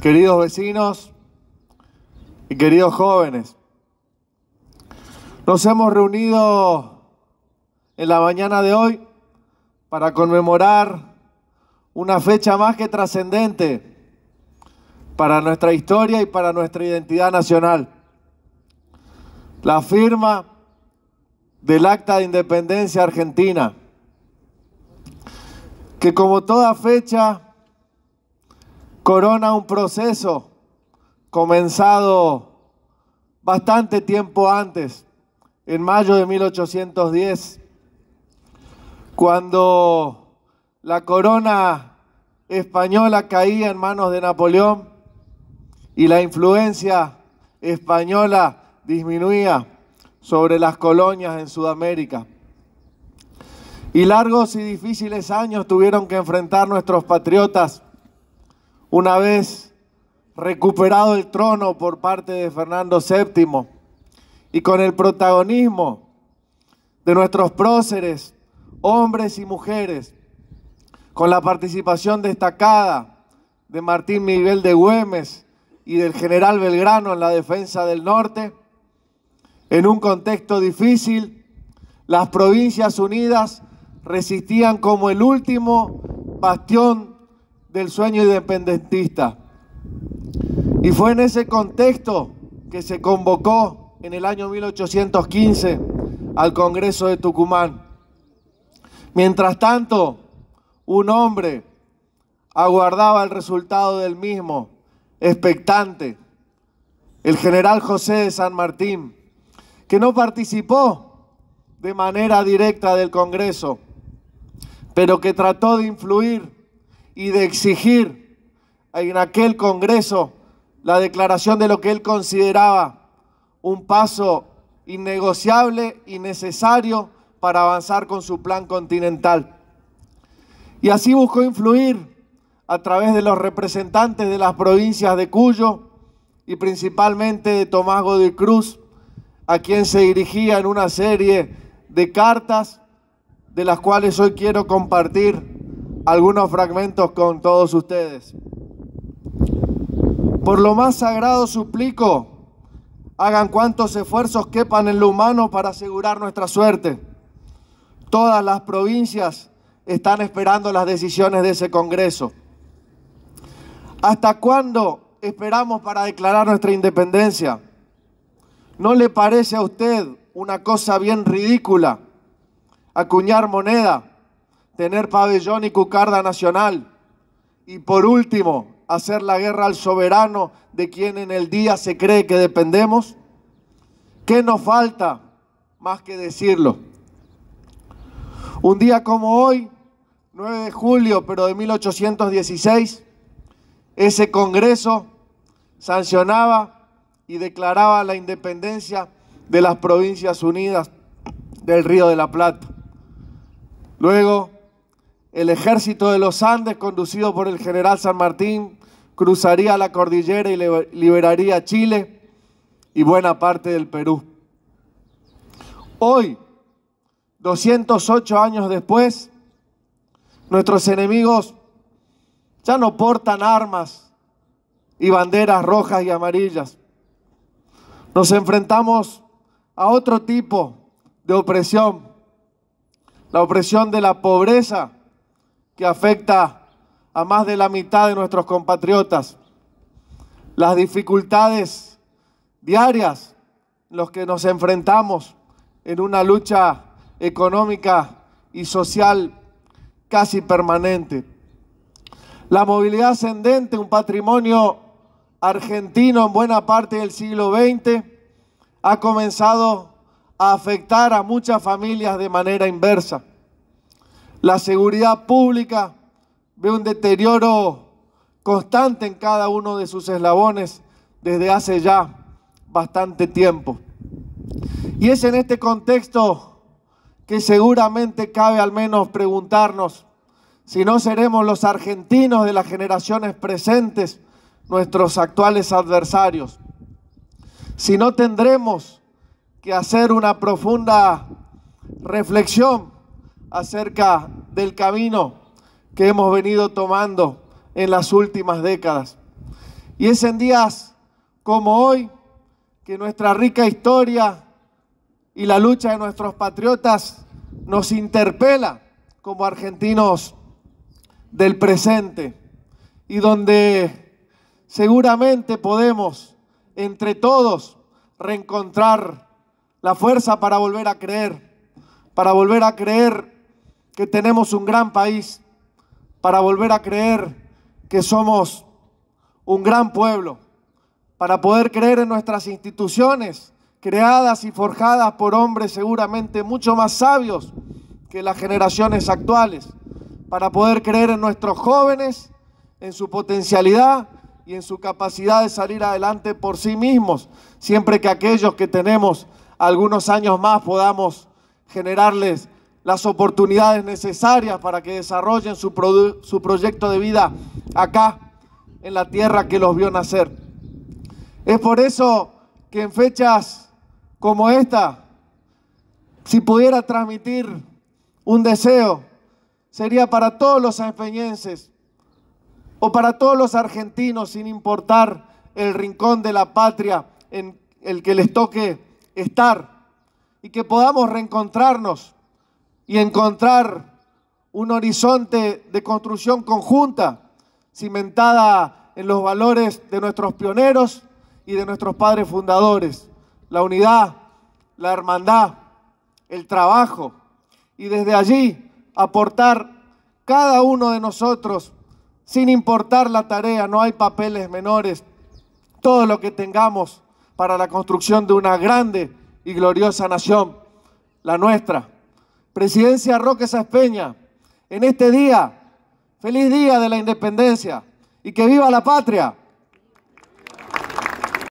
Queridos vecinos y queridos jóvenes, nos hemos reunido en la mañana de hoy para conmemorar una fecha más que trascendente para nuestra historia y para nuestra identidad nacional. La firma del Acta de Independencia Argentina, que como toda fecha corona un proceso comenzado bastante tiempo antes, en mayo de 1810, cuando la corona española caía en manos de Napoleón y la influencia española disminuía sobre las colonias en Sudamérica. Y largos y difíciles años tuvieron que enfrentar nuestros patriotas una vez recuperado el trono por parte de Fernando VII y con el protagonismo de nuestros próceres, hombres y mujeres, con la participación destacada de Martín Miguel de Güemes y del general Belgrano en la defensa del norte, en un contexto difícil, las provincias unidas resistían como el último bastión del sueño independentista. Y fue en ese contexto que se convocó en el año 1815 al Congreso de Tucumán. Mientras tanto, un hombre aguardaba el resultado del mismo, expectante, el general José de San Martín, que no participó de manera directa del Congreso, pero que trató de influir y de exigir en aquel Congreso la declaración de lo que él consideraba un paso innegociable y necesario para avanzar con su plan continental. Y así buscó influir a través de los representantes de las provincias de Cuyo y principalmente de Tomás Godoy Cruz, a quien se dirigía en una serie de cartas de las cuales hoy quiero compartir algunos fragmentos con todos ustedes. Por lo más sagrado suplico, hagan cuantos esfuerzos quepan en lo humano para asegurar nuestra suerte. Todas las provincias están esperando las decisiones de ese Congreso. ¿Hasta cuándo esperamos para declarar nuestra independencia? ¿No le parece a usted una cosa bien ridícula acuñar moneda? tener pabellón y cucarda nacional. Y por último, hacer la guerra al soberano de quien en el día se cree que dependemos. ¿Qué nos falta más que decirlo? Un día como hoy, 9 de julio, pero de 1816, ese Congreso sancionaba y declaraba la independencia de las Provincias Unidas del Río de la Plata. Luego el ejército de los Andes, conducido por el general San Martín, cruzaría la cordillera y liberaría Chile y buena parte del Perú. Hoy, 208 años después, nuestros enemigos ya no portan armas y banderas rojas y amarillas. Nos enfrentamos a otro tipo de opresión, la opresión de la pobreza, que afecta a más de la mitad de nuestros compatriotas. Las dificultades diarias en las que nos enfrentamos en una lucha económica y social casi permanente. La movilidad ascendente, un patrimonio argentino en buena parte del siglo XX, ha comenzado a afectar a muchas familias de manera inversa. La seguridad pública ve un deterioro constante en cada uno de sus eslabones desde hace ya bastante tiempo. Y es en este contexto que seguramente cabe al menos preguntarnos si no seremos los argentinos de las generaciones presentes nuestros actuales adversarios, si no tendremos que hacer una profunda reflexión acerca del camino que hemos venido tomando en las últimas décadas. Y es en días como hoy que nuestra rica historia y la lucha de nuestros patriotas nos interpela como argentinos del presente y donde seguramente podemos entre todos reencontrar la fuerza para volver a creer, para volver a creer que tenemos un gran país, para volver a creer que somos un gran pueblo, para poder creer en nuestras instituciones creadas y forjadas por hombres seguramente mucho más sabios que las generaciones actuales, para poder creer en nuestros jóvenes, en su potencialidad y en su capacidad de salir adelante por sí mismos, siempre que aquellos que tenemos algunos años más podamos generarles las oportunidades necesarias para que desarrollen su, su proyecto de vida acá en la tierra que los vio nacer. Es por eso que en fechas como esta, si pudiera transmitir un deseo, sería para todos los empeñenses o para todos los argentinos, sin importar el rincón de la patria en el que les toque estar, y que podamos reencontrarnos y encontrar un horizonte de construcción conjunta, cimentada en los valores de nuestros pioneros y de nuestros padres fundadores, la unidad, la hermandad, el trabajo, y desde allí aportar cada uno de nosotros, sin importar la tarea, no hay papeles menores, todo lo que tengamos para la construcción de una grande y gloriosa nación, la nuestra. Presidencia Roque Saspeña, en este día, feliz día de la independencia y que viva la patria.